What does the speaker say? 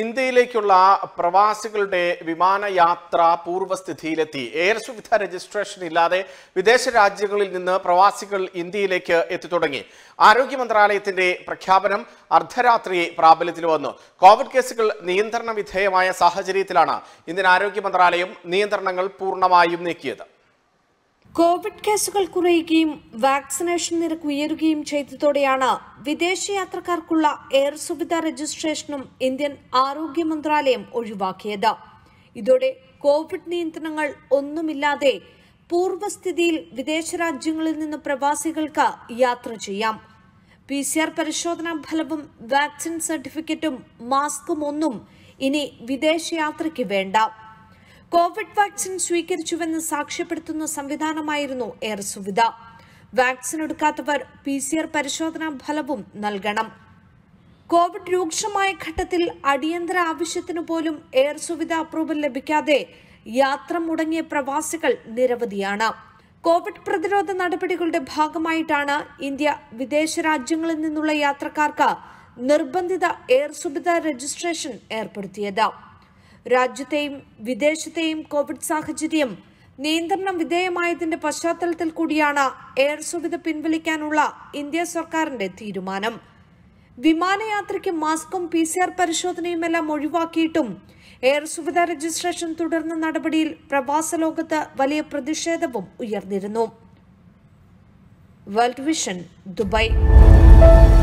ഇന്ത്യയിലേക്കുള്ള പ്രവാസികളുടെ വിമാനയാത്ര പൂർവ്വസ്ഥിതിയിലെത്തി എയർ സുവിധ രജിസ്ട്രേഷൻ ഇല്ലാതെ വിദേശ രാജ്യങ്ങളിൽ നിന്ന് പ്രവാസികൾ ഇന്ത്യയിലേക്ക് തുടങ്ങി ആരോഗ്യ മന്ത്രാലയത്തിന്റെ പ്രഖ്യാപനം അർദ്ധരാത്രി പ്രാബല്യത്തിൽ വന്നു കോവിഡ് കേസുകൾ നിയന്ത്രണ വിധേയമായ സാഹചര്യത്തിലാണ് ഇന്ത്യൻ ആരോഗ്യ മന്ത്രാലയം നിയന്ത്രണങ്ങൾ പൂർണ്ണമായും നീക്കിയത് കോവിഡ് കേസുകൾ കുറയുകയും വാക്സിനേഷൻ നിരക്ക് ഉയരുകയും ചെയ്തതോടെയാണ് വിദേശ യാത്രക്കാർക്കുള്ള എയർ സുവിധ രജിസ്ട്രേഷനും ഇന്ത്യൻ ആരോഗ്യ മന്ത്രാലയം ഒഴിവാക്കിയത് ഇതോടെ കോവിഡ് നിയന്ത്രണങ്ങൾ ഒന്നുമില്ലാതെ പൂർവ്വസ്ഥിതിയിൽ വിദേശ രാജ്യങ്ങളിൽ നിന്ന് പ്രവാസികൾക്ക് യാത്ര ചെയ്യാം പി സി ആർ പരിശോധനാ ഫലവും വാക്സിൻ സർട്ടിഫിക്കറ്റും മാസ്കും ഒന്നും ഇനി വിദേശയാത്രയ്ക്ക് വേണ്ട കോവിഡ് വാക്സിൻ സ്വീകരിച്ചുവെന്ന് സാക്ഷ്യപ്പെടുത്തുന്ന സംവിധാനമായിരുന്നു എയർ സുവിധ വാക്സിൻ എടുക്കാത്തവർ പി സി ആർ പരിശോധനാ ഫലവും നൽകണം കോവിഡ് രൂക്ഷമായ ഘട്ടത്തിൽ അടിയന്തര ആവശ്യത്തിനു പോലും എയർ സുവിധ അപ്രൂവൽ ലഭിക്കാതെ യാത്ര മുടങ്ങിയ പ്രവാസികൾ നിരവധിയാണ് കോവിഡ് പ്രതിരോധ നടപടികളുടെ ഭാഗമായിട്ടാണ് ഇന്ത്യ വിദേശ രാജ്യങ്ങളിൽ നിന്നുള്ള യാത്രക്കാർക്ക് നിർബന്ധിത എയർ സുവിധ രജിസ്ട്രേഷൻ ഏർപ്പെടുത്തിയത് രാജ്യത്തെയും വിദേശത്തെയും കോവിഡ് സാഹചര്യം നിയന്ത്രണം വിധേയമായതിന്റെ പശ്ചാത്തലത്തിൽ കൂടിയാണ് എയർ സുവിധ പിൻവലിക്കാനുള്ള ഇന്ത്യ സർക്കാരിന്റെ തീരുമാനം വിമാനയാത്രയ്ക്ക് മാസ്കും പി സി ആർ പരിശോധനയുമെല്ലാം ഒഴിവാക്കിയിട്ടും എയർ സുവിധ രജിസ്ട്രേഷൻ തുടർന്ന നടപടിയിൽ പ്രവാസ ലോകത്ത് വലിയ പ്രതിഷേധവും ഉയർന്നിരുന്നു വേൾഡ് വിഷൻ ദുബായ്